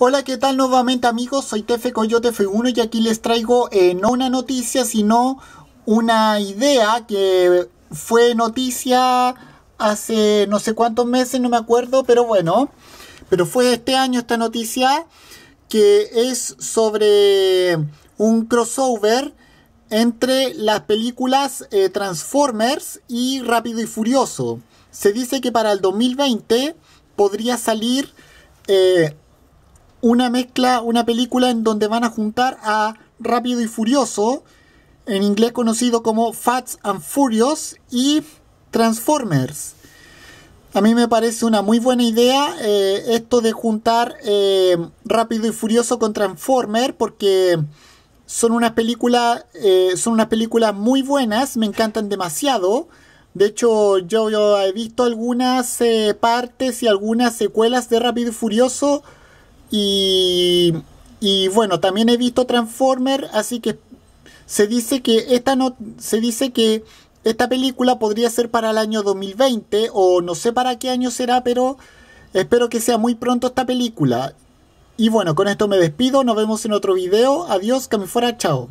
Hola, ¿qué tal nuevamente amigos? Soy Tefe Coyote F1 y aquí les traigo eh, no una noticia, sino una idea que fue noticia hace no sé cuántos meses, no me acuerdo, pero bueno, pero fue este año esta noticia que es sobre un crossover entre las películas eh, Transformers y Rápido y Furioso. Se dice que para el 2020 podría salir eh, una mezcla, una película en donde van a juntar a Rápido y Furioso, en inglés conocido como Fats and Furious, y Transformers. A mí me parece una muy buena idea eh, esto de juntar eh, Rápido y Furioso con Transformers, porque son unas películas eh, son unas películas muy buenas, me encantan demasiado. De hecho, yo he visto algunas partes y algunas secuelas de Rápido y Furioso y, bueno, también he visto Transformer, así que se dice que esta no, se dice que esta película podría ser para el año 2020 o no sé para qué año será, pero espero que sea muy pronto esta película. Y bueno, con esto me despido, nos vemos en otro video. Adiós, que me fuera, chao.